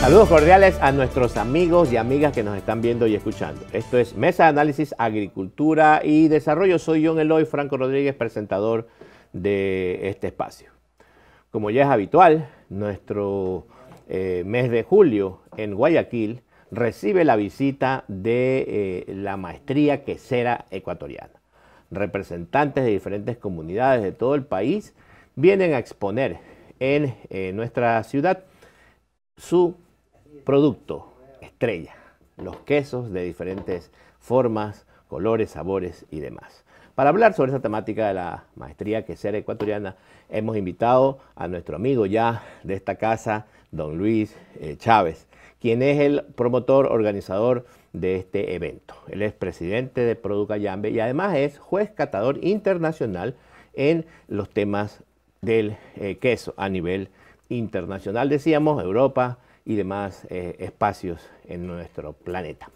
Saludos cordiales a nuestros amigos y amigas que nos están viendo y escuchando. Esto es Mesa de Análisis Agricultura y Desarrollo. Soy John Eloy Franco Rodríguez, presentador de este espacio. Como ya es habitual, nuestro eh, mes de julio en Guayaquil recibe la visita de eh, la maestría quesera ecuatoriana. Representantes de diferentes comunidades de todo el país vienen a exponer en eh, nuestra ciudad su producto estrella, los quesos de diferentes formas, colores, sabores y demás. Para hablar sobre esta temática de la maestría quesera ecuatoriana, hemos invitado a nuestro amigo ya de esta casa, don Luis eh, Chávez, quien es el promotor, organizador de este evento. Él es presidente de Produca yambe y además es juez catador internacional en los temas del eh, queso a nivel internacional. Decíamos Europa, y demás eh, espacios en nuestro planeta.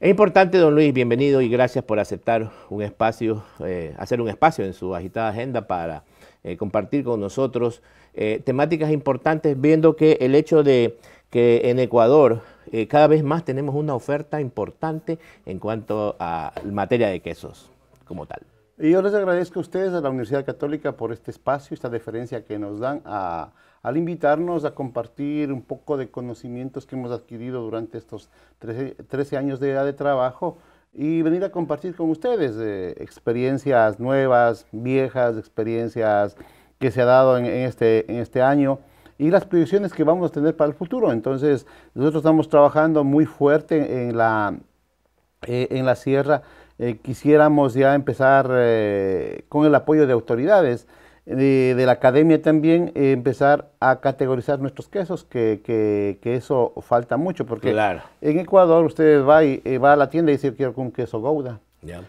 Es importante, don Luis, bienvenido y gracias por aceptar un espacio, eh, hacer un espacio en su agitada agenda para eh, compartir con nosotros temáticas importantes, viendo que el hecho de que en Ecuador cada vez más tenemos una oferta importante en cuanto a materia de quesos como tal. Y yo les agradezco a ustedes, a la Universidad Católica, por este espacio, esta deferencia que nos dan a, al invitarnos a compartir un poco de conocimientos que hemos adquirido durante estos 13, años de edad de trabajo y venir a compartir con ustedes eh, experiencias nuevas, viejas, experiencias que se ha dado en, este, en este año y las proyecciones que vamos a tener para el futuro. Entonces, nosotros estamos trabajando muy fuerte en la, eh, en la sierra eh, quisiéramos ya empezar eh, con el apoyo de autoridades, de, la academia también, eh, empezar a categorizar nuestros quesos, que, eso falta mucho, porque en Ecuador usted va, va a la tienda y dice quiero un queso Gouda.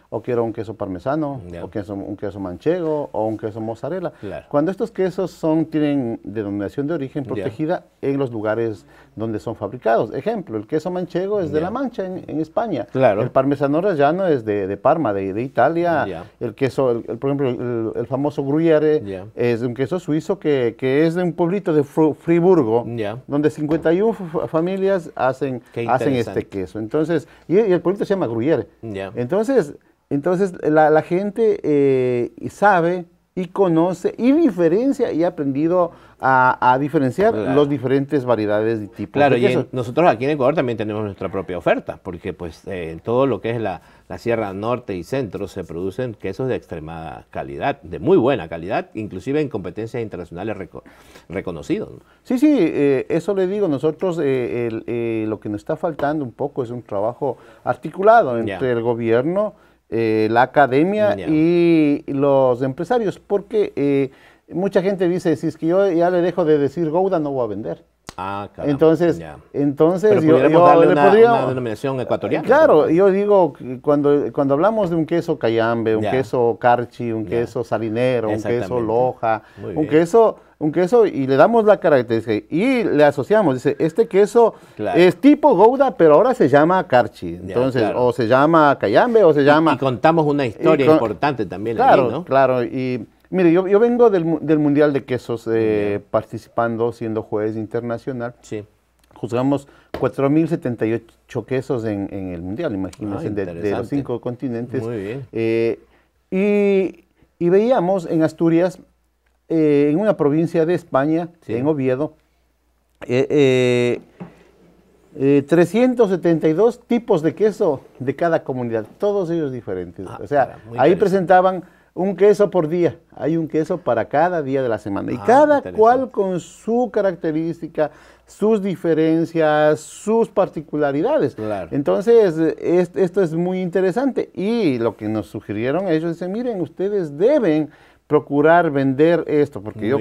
O quiero un queso parmesano, o queso, un queso manchego, o un queso mozzarella. Cuando estos quesos son, tienen denominación de origen protegida en los lugares donde son fabricados. Ejemplo, el queso manchego es de La Mancha, en, España. El parmesano rallano es de, de Parma, de, de Italia. El queso, el, por ejemplo, el, famoso Gruyere es un queso suizo que, que, es de un pueblito de Friburgo, donde 51 familias hacen, hacen este queso. Entonces, y, y, el pueblito se llama Gruyere. Entonces, entonces la, gente eh, sabe y conoce y diferencia y ha aprendido a, diferenciar las los diferentes variedades y tipos. Claro, y nosotros aquí en Ecuador también tenemos nuestra propia oferta, porque pues eh, todo lo que es la, Sierra Norte y Centro se producen quesos de extrema calidad, de muy buena calidad, inclusive en competencias internacionales reconocidas. reconocidos. Sí, sí, eh, eso le digo, nosotros lo que nos está faltando un poco es un trabajo articulado entre el gobierno, eh, la academia y los empresarios, porque eh, mucha gente dice, si es que yo ya le dejo de decir Gouda, no voy a vender. Ah, claro. entonces, entonces yo, le Claro, yo digo cuando cuando hablamos de un queso cayambe, un queso carchi, un queso salinero, un queso loja, un queso un queso y le damos la característica y le asociamos. Dice, este queso es tipo Gouda, pero ahora se llama Carchi. Entonces, o se llama Cayambe, o se llama... Y, contamos una historia importante también. Claro, ¿no? claro. Y mire, yo, vengo del, Mundial de Quesos eh, participando, siendo juez internacional. Sí. Juzgamos 4.078 quesos en, en, el Mundial, imagínense, ah, de, los cinco continentes. Muy bien. Eh, y, y veíamos en Asturias eh, en una provincia de España, en Oviedo, 372 eh, eh, tipos de queso de cada comunidad, todos ellos diferentes. Ah, o sea, ahí presentaban un queso por día, hay un queso para cada día de la semana. y ah, cada cual con su característica, sus diferencias, sus particularidades. Entonces, esto es muy interesante. Y lo que nos sugirieron ellos, es, miren, ustedes deben procurar vender esto, porque yo,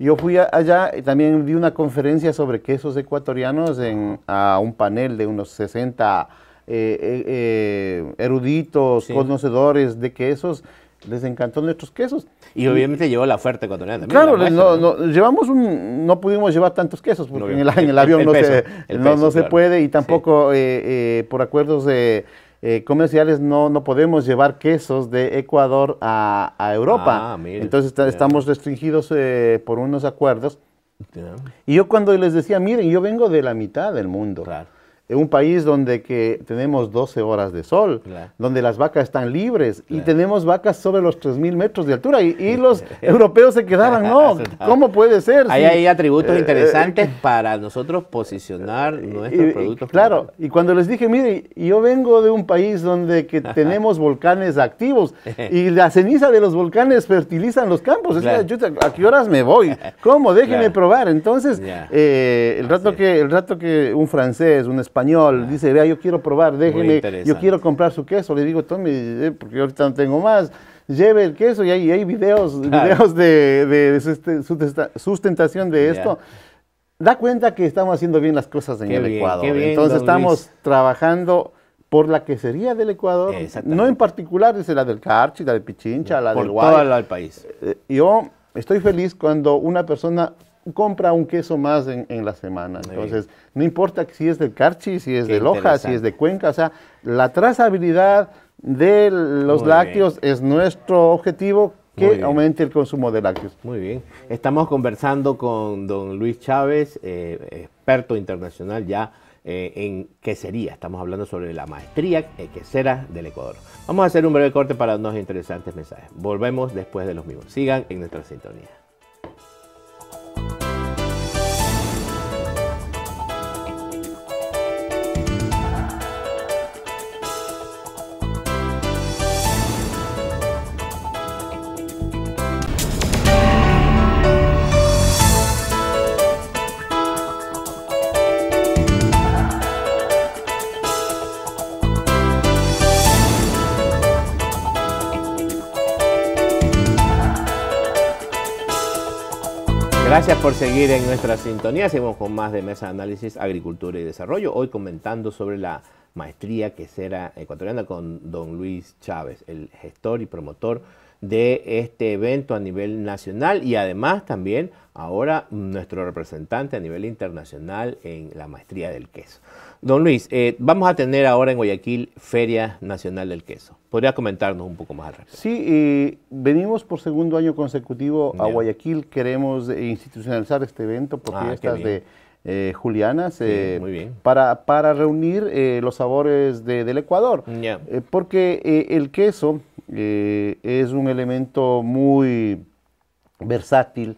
yo, fui allá y también di una conferencia sobre quesos ecuatorianos a un panel de unos 60 eh, eh, eh, eruditos, conocedores de quesos. Les encantó nuestros quesos. Y obviamente llevó la oferta ecuatoriana Claro, no, llevamos un, no pudimos llevar tantos quesos porque en, el, avión no, se, puede y tampoco por acuerdos de eh, comerciales no, no podemos llevar quesos de Ecuador a, Europa. Ah, Entonces estamos restringidos eh, por unos acuerdos. Y yo cuando les decía, miren, yo vengo de la mitad del mundo. Claro en un país donde que tenemos 12 horas de sol, donde las vacas están libres y tenemos vacas sobre los 3.000 metros de altura y, los europeos se quedaban, no, ¿cómo puede ser? hay atributos eh, interesantes eh, para nosotros posicionar nuestros productos. Claro, y cuando les dije, mire, yo vengo de un país donde que tenemos volcanes activos y la ceniza de los volcanes fertilizan los campos, ¿a qué horas me voy? ¿Cómo? Déjenme probar. Entonces, eh, el, rato que, el rato que un francés, un español, Ah. Dice, vea, yo quiero probar, déjeme, yo quiero comprar su queso. Le digo, tome, eh, porque ahorita no tengo más. Lleve el queso y hay, videos, videos de, este, sustentación de esto. Da cuenta que estamos haciendo bien las cosas en el Ecuador. Entonces estamos trabajando por la quesería del Ecuador, no en particular, es la del Carchi, la del Pichincha, la del Guay. Por país. Eh, yo estoy feliz cuando una persona compra un queso más en, la semana. Entonces, no importa si es del Carchi, si es de Loja, si es de Cuenca, o sea, la trazabilidad de los lácteos es nuestro objetivo que aumente el consumo de lácteos. Muy bien. Estamos conversando con don Luis Chávez, eh, experto internacional ya eh, en quesería. Estamos hablando sobre la maestría en quesera del Ecuador. Vamos a hacer un breve corte para unos interesantes mensajes. Volvemos después de los mismos. Sigan en nuestra sintonía. Gracias por seguir en nuestra sintonía. Seguimos con más de Mesa de Análisis Agricultura y Desarrollo. Hoy comentando sobre la maestría que será ecuatoriana con don Luis Chávez, el gestor y promotor de este evento a nivel nacional y además también ahora nuestro representante a nivel internacional en la maestría del queso. Don Luis, eh, vamos a tener ahora en Guayaquil Feria Nacional del Queso. ¿Podría comentarnos un poco más al respecto? Sí, venimos por segundo año consecutivo a Guayaquil. Queremos eh, institucionalizar este evento por ah, fiestas de eh, Julianas eh, para, para, reunir eh, los sabores del Ecuador. porque el queso es un elemento muy versátil.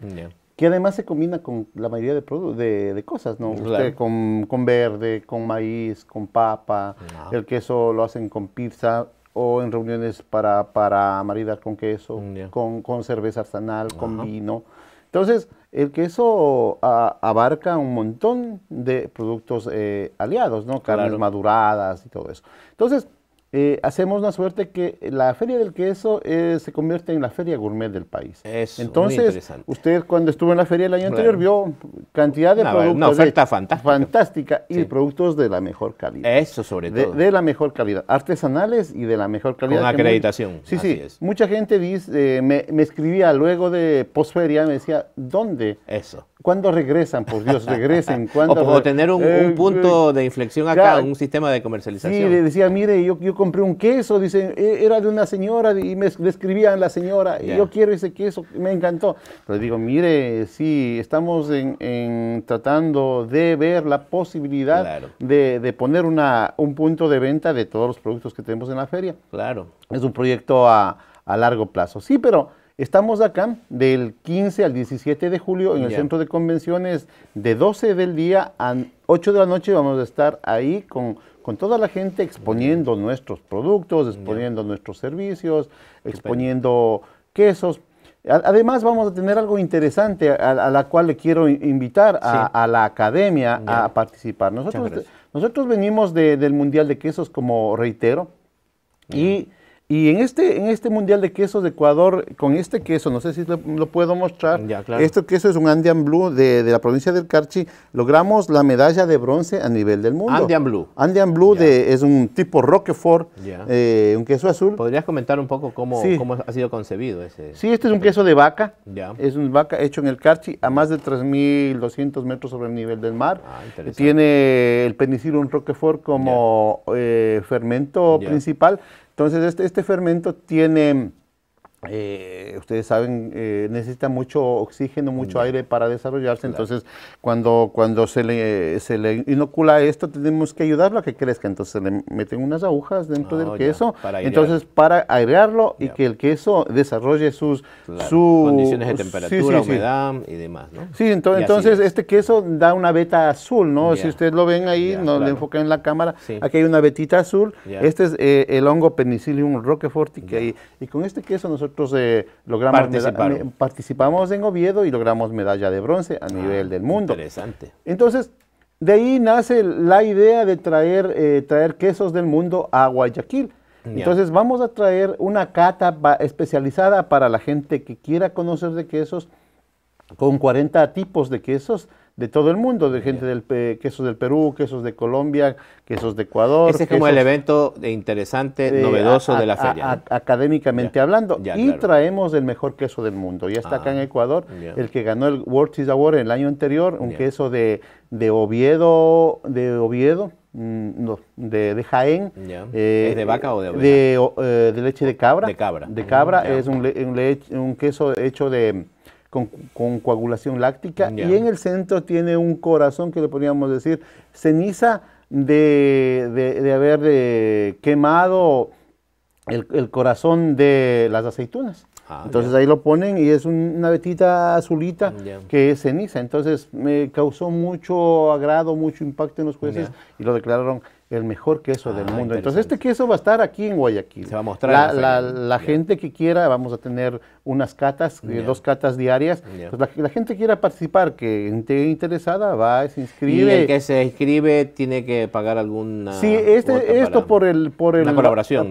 Que además se combina con la mayoría de, de, de cosas, ¿no? con, verde, con maíz, con papa. Ah. El queso lo hacen con pizza o en reuniones para, para maridar con queso, con, cerveza artesanal, con vino. Entonces, el queso ah, abarca un montón de productos eh, aliados, ¿no? Carnes maduradas y todo eso. Entonces, eh, hacemos una suerte que la Feria del Queso eh, se convierte en la Feria Gourmet del país. Eso, Entonces, usted cuando estuvo en la feria el año anterior vio cantidad de productos. Una oferta fantástica. Fantástica y productos de la mejor calidad. Eso sobre todo. De, la mejor calidad, artesanales y de la mejor calidad. Con acreditación. sí, sí. Mucha gente eh, me, me escribía luego de posferia, me decía, ¿dónde? Eso ¿Cuándo regresan? Por Dios, regresen. o tener un, eh, punto eh, de inflexión acá, un sistema de comercialización. Sí, le decía, mire, yo, yo compré un queso, dice, eh, era de una señora y me describían la señora, y yo quiero ese queso, me encantó. Pero digo, mire, sí, estamos en, tratando de ver la posibilidad de, poner una, un punto de venta de todos los productos que tenemos en la feria. Claro. Es un proyecto a, a largo plazo. Sí, pero Estamos acá del 15 al 17 de julio en el centro de convenciones de 12 del día a 8 de la noche. Vamos a estar ahí con, con toda la gente exponiendo nuestros productos, exponiendo nuestros servicios, exponiendo quesos. Además vamos a tener algo interesante a, la cual le quiero invitar a, la academia a participar. Nosotros, nosotros venimos del Mundial de Quesos, como reitero, y y en este, en este Mundial de Quesos de Ecuador, con este queso, no sé si lo, puedo mostrar, este queso es un Andean Blue de, la provincia del Carchi, logramos la medalla de bronce a nivel del mundo. Andean Blue. Andean Blue de, es un tipo Roquefort, eh, un queso azul. ¿Podrías comentar un poco cómo, ha sido concebido ese? Sí, este es un queso de vaca, es un vaca hecho en el Carchi a más de 3.200 metros sobre el nivel del mar. Ah, Tiene el un Roquefort como eh, fermento principal entonces, este, este, fermento tiene eh, ustedes saben, eh, necesita mucho oxígeno, mucho aire para desarrollarse, entonces cuando, cuando se, le, se le inocula esto tenemos que ayudarlo a que crezca, entonces le meten unas agujas dentro ah, del queso, entonces para airearlo y que el queso desarrolle sus, condiciones de temperatura, humedad y demás. entonces, este queso da una beta azul, ¿no? Si ustedes lo ven ahí, no le enfoquen en la cámara, aquí hay una vetita azul, este es eh, el hongo Penicillium roqueforti que hay, y con este queso nosotros nosotros eh, logramos eh, participamos en Oviedo y logramos medalla de bronce a ah, nivel del mundo. Interesante. Entonces, de ahí nace la idea de traer, eh, traer quesos del mundo a Guayaquil. Entonces vamos a traer una cata especializada para la gente que quiera conocer de quesos, con 40 tipos de quesos de todo el mundo, de gente del quesos del Perú, quesos de Colombia, quesos de Ecuador. Ese es como el evento interesante, eh, novedoso de la feria. académicamente hablando. y traemos el mejor queso del mundo. Ya está acá en ah, Ecuador, el que ganó el World Cheese Award el año anterior, un queso de, Oviedo, de Oviedo. Mm, de, Jaén. Eh, ¿Es de vaca o de eh, De, leche de cabra. De cabra. De cabra. es un, un queso hecho de, con, coagulación láctica y en el centro tiene un corazón que le podríamos decir ceniza de, de, haber eh, quemado el, corazón de las aceitunas. Ah, Entonces ahí lo ponen y es una vetita azulita que es ceniza. Entonces me causó mucho agrado, mucho impacto en los jueces y lo declararon el mejor queso del ah, mundo. Entonces este queso va a estar aquí en Guayaquil. Se va a mostrar. La, la, gente que quiera, vamos a tener unas catas, eh, dos catas diarias. la, gente que quiera participar, que esté interesada, va, se inscribe. ¿Y el que se inscribe tiene que pagar alguna Sí, este, esto por el, por el,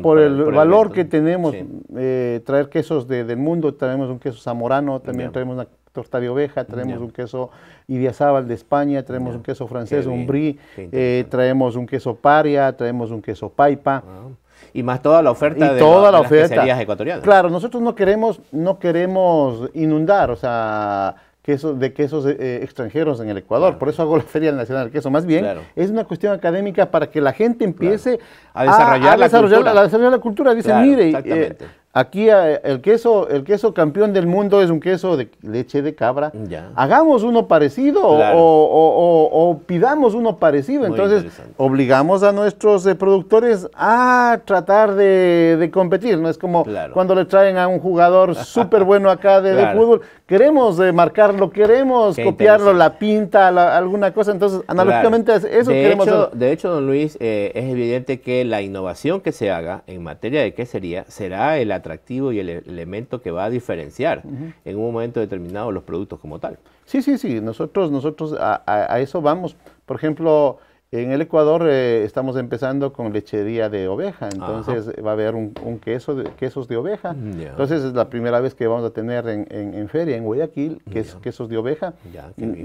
por el, valor que tenemos, eh, traer quesos del mundo, traemos un queso zamorano, también traemos una torta de oveja, traemos un queso Idiazábal de España, traemos un queso francés, un brie, eh, traemos un queso paria, traemos un queso paipa. Ah. Y más toda la oferta de, las oferta. ecuatorianas. Claro, nosotros no queremos, no queremos inundar, o sea, de quesos eh, eh, extranjeros en el Ecuador. Por eso hago la Feria Nacional del Queso. Más bien, es una cuestión académica para que la gente empiece a, desarrollar la cultura. la cultura. Dice, mire, Aquí eh, el queso, el queso campeón del mundo es un queso de leche de cabra. Hagamos uno parecido o, pidamos uno parecido. Entonces obligamos a nuestros eh, productores a tratar de, competir. No es como cuando le traen a un jugador súper bueno acá de, fútbol. Queremos eh, marcarlo, queremos copiarlo, la pinta, alguna cosa. Entonces analógicamente eso de queremos. Hecho, hacer. de hecho, don Luis, es evidente que la innovación que se haga en materia de quesería será el atractivo y el e-, elemento que va a diferenciar en un momento determinado los productos como tal. Sí, sí, sí, nosotros, nosotros a, eso vamos. Por ejemplo, en el Ecuador eh, estamos empezando con lechería de oveja, entonces va a haber un, queso de, quesos de oveja. Entonces es la primera vez que vamos a tener en, feria, en Guayaquil, quesos de oveja.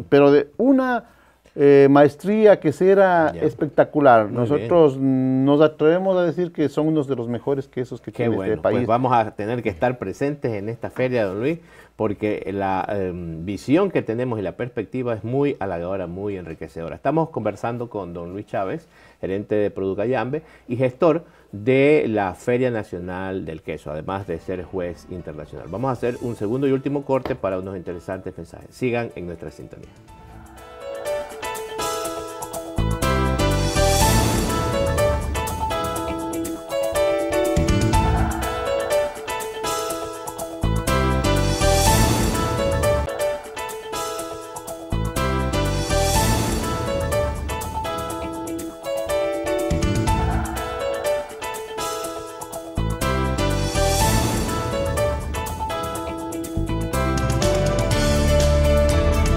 pero de una eh, maestría que será espectacular. Nosotros nos atrevemos a decir que son unos de los mejores quesos que Qué tiene este pues país. vamos a tener que estar presentes en esta feria, don Luis, porque la em, visión que tenemos y la perspectiva es muy halagadora, muy enriquecedora. Estamos conversando con don Luis Chávez, gerente de Yambe y gestor de la Feria Nacional del Queso, además de ser juez internacional. Vamos a hacer un segundo y último corte para unos interesantes mensajes. Sigan en nuestra sintonía.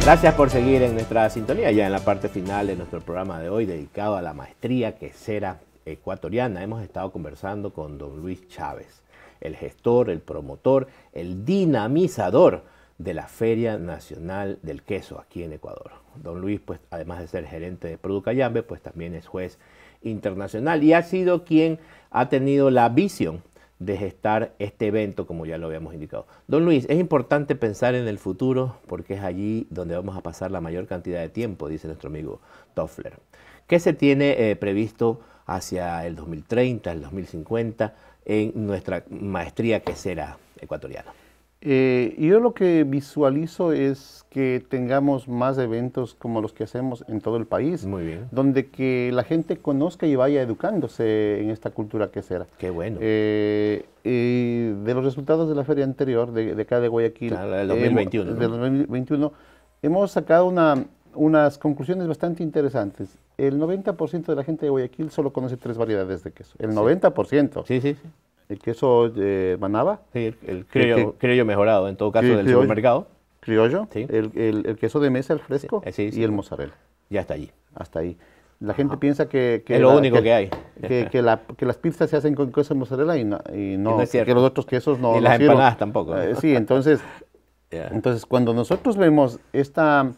Gracias por seguir en nuestra sintonía, ya en la parte final de nuestro programa de hoy dedicado a la maestría quesera ecuatoriana. Hemos estado conversando con don Luis Chávez, el gestor, el promotor, el dinamizador de la Feria Nacional del Queso aquí en Ecuador. Don Luis, pues además de ser gerente de Producayambe, pues también es juez internacional y ha sido quien ha tenido la visión de gestar este evento, como ya lo habíamos indicado. Don Luis, es importante pensar en el futuro porque es allí donde vamos a pasar la mayor cantidad de tiempo, dice nuestro amigo Toffler. ¿Qué se tiene eh, previsto hacia el 2030, el 2050 en nuestra maestría que será ecuatoriana? Eh, yo lo que visualizo es que tengamos más eventos como los que hacemos en todo el país. Muy bien. Donde que la gente conozca y vaya educándose en esta cultura que será. Qué bueno. Eh, de los resultados de la feria anterior, de, de acá de Guayaquil. del 2021. 2021, hemos sacado una, unas conclusiones bastante interesantes. El 90% de la gente de Guayaquil solo conoce tres variedades de queso. El 90%. Sí, sí, sí el queso de eh, manaba. el, criollo, mejorado, en todo caso, del supermercado. Criollo, el, el, queso de mesa, el fresco eh, y el mozzarella. Ya está allí. Hasta ahí. La gente piensa que, es lo único que, hay. Que, que, las pizzas se hacen con queso de mozzarella y no, y no, que los otros quesos no. Y las empanadas tampoco. Eh, sí, entonces, entonces cuando nosotros vemos esta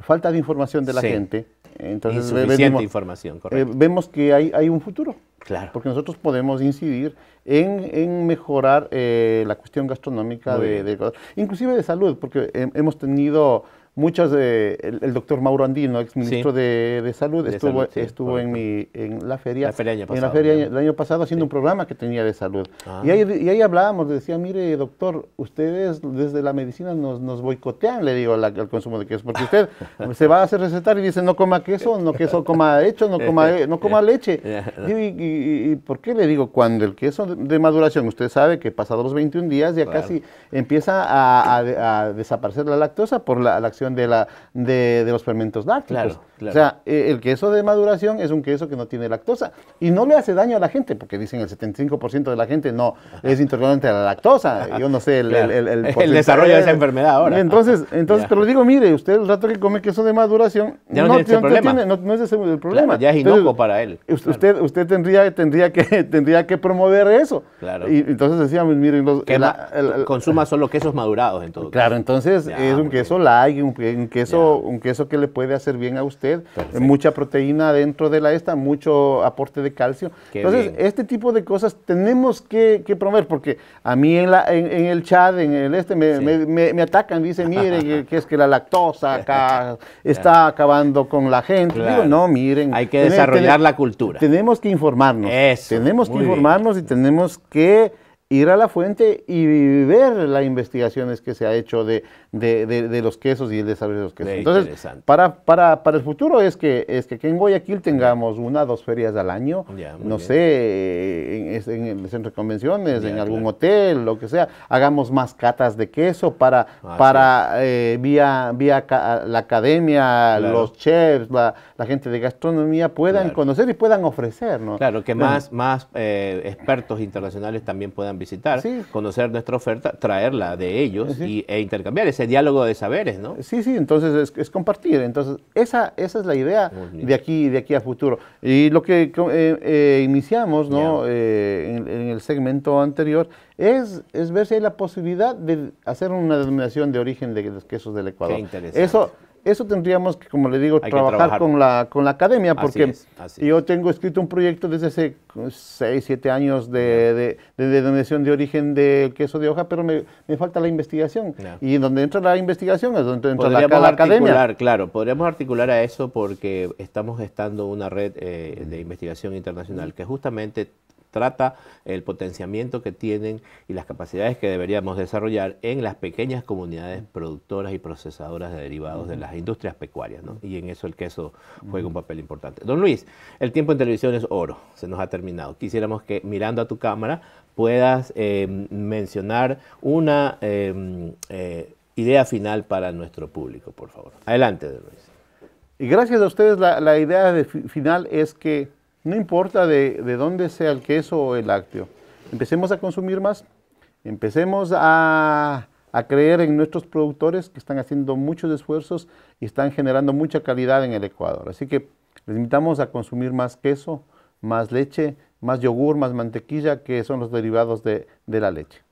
falta de información de la gente, entonces vemos, información, vemos que hay, hay un futuro. Claro. Porque nosotros podemos incidir en, mejorar eh, la cuestión gastronómica de, de, inclusive de salud, porque hemos tenido muchas de, el, doctor Mauro Andino, ex ministro de, salud, estuvo, estuvo en, mi, en la feria, la año pasado, en la feria el año pasado haciendo un programa que tenía de salud. Ah. Y, ahí, y, ahí, hablábamos, decía, mire doctor, ustedes desde la medicina nos, nos boicotean, le digo, al consumo de queso, porque usted se va a hacer recetar y dice, no coma queso, no queso coma hecho, no coma, eh, no coma leche. y, y, y, por qué le digo? Cuando el queso de, maduración, usted sabe que pasado los 21 días ya casi empieza a, desaparecer la lactosa por la acción de, la, de, los fermentos lácteos Claro, O sea, e, el queso de maduración es un queso que no tiene lactosa y no le hace daño a la gente, porque dicen el 75% de la gente no es intolerante a la lactosa. Yo no sé el, el, desarrollo de esa enfermedad ahora. Entonces, entonces te pero digo, mire, usted el rato que come queso de maduración no, tiene, no, es ese el problema. ya es inocuo para él. Usted, usted tendría, tendría, que, tendría que promover eso. Claro. Y entonces decíamos, mire... la, consuma solo quesos madurados en todo Claro, entonces es un queso light, un, un queso, un queso que le puede hacer bien a usted, eh, mucha proteína dentro de la esta, mucho aporte de calcio. Entonces, este tipo de cosas tenemos que, promover, porque a mí en, la, en, el chat, en el este, me, atacan, dicen, mire, que, es que la lactosa acá está acabando con la gente. Digo, no, miren. Hay que desarrollar la cultura. Tenemos que informarnos. tenemos que informarnos y tenemos que ir a la fuente y ver las investigaciones que se ha hecho de, de, de, los quesos y el desarrollo de los quesos. Entonces, para, para, para el futuro es que, es que en Guayaquil tengamos una dos ferias al año, no sé, en, el centro de convenciones, en algún hotel, lo que sea, hagamos más catas de queso para, ah, para eh, vía, vía la academia, los chefs, la, gente de gastronomía puedan conocer y puedan ofrecer. Claro, que eh, más, más eh, expertos internacionales también puedan visitar, conocer nuestra oferta, traerla de ellos y, e intercambiar diálogo de saberes, ¿no? Sí, sí, entonces es, compartir. Entonces, esa, esa es la idea de aquí, de aquí a futuro. Y lo que eh, eh, iniciamos ¿no? Eh, en, el segmento anterior es, es ver si hay la posibilidad de hacer una denominación de origen de los quesos del Ecuador. Qué interesante. Eso, eso tendríamos que, como le digo, trabajar, con la, con la academia, porque yo tengo escrito un proyecto desde hace 6, uh, 7 años de, de, de, denominación de origen del queso de hoja, pero me, falta la investigación. y Y donde entra la investigación es donde entra la, academia. Claro, podríamos articular a eso porque estamos gestando una red eh, de investigación internacional que justamente trata el potenciamiento que tienen y las capacidades que deberíamos desarrollar en las pequeñas comunidades productoras y procesadoras de derivados de las industrias pecuarias. ¿no? Y en eso el queso juega un papel importante. Don Luis, el tiempo en televisión es oro, se nos ha terminado. Quisiéramos que mirando a tu cámara puedas em, mencionar una em, eh, idea final para nuestro público, por favor. Adelante, Don Luis. Y gracias a ustedes, la, idea final es que no importa de, dónde sea el queso o el lácteo. Empecemos a consumir más, empecemos a, creer en nuestros productores que están haciendo muchos esfuerzos y están generando mucha calidad en el Ecuador. Así que les invitamos a consumir más queso, más leche, más yogur, más mantequilla, que son los derivados de, de la leche.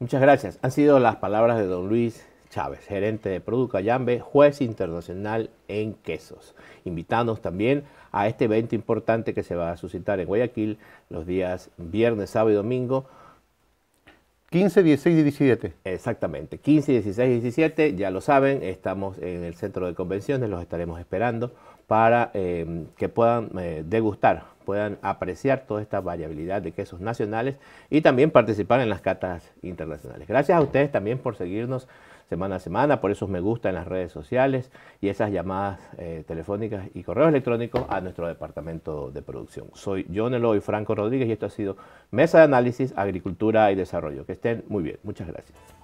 Muchas gracias. Han sido las palabras de don Luis Chávez, gerente de yambe juez internacional en quesos. Invitándonos también a este evento importante que se va a suscitar en Guayaquil los días viernes, sábado y domingo. 15, 16 y 17. Exactamente, 15, 16 y 17, ya lo saben, estamos en el centro de convenciones, los estaremos esperando para em, que puedan eh, degustar, puedan apreciar toda esta variabilidad de quesos nacionales y también participar en las catas internacionales. Gracias a ustedes también por seguirnos semana a semana, por eso me gusta en las redes sociales y esas llamadas eh, telefónicas y correos electrónicos a nuestro departamento de producción. Soy John Eloy Franco Rodríguez y esto ha sido Mesa de Análisis, Agricultura y Desarrollo. Que estén muy bien. Muchas gracias.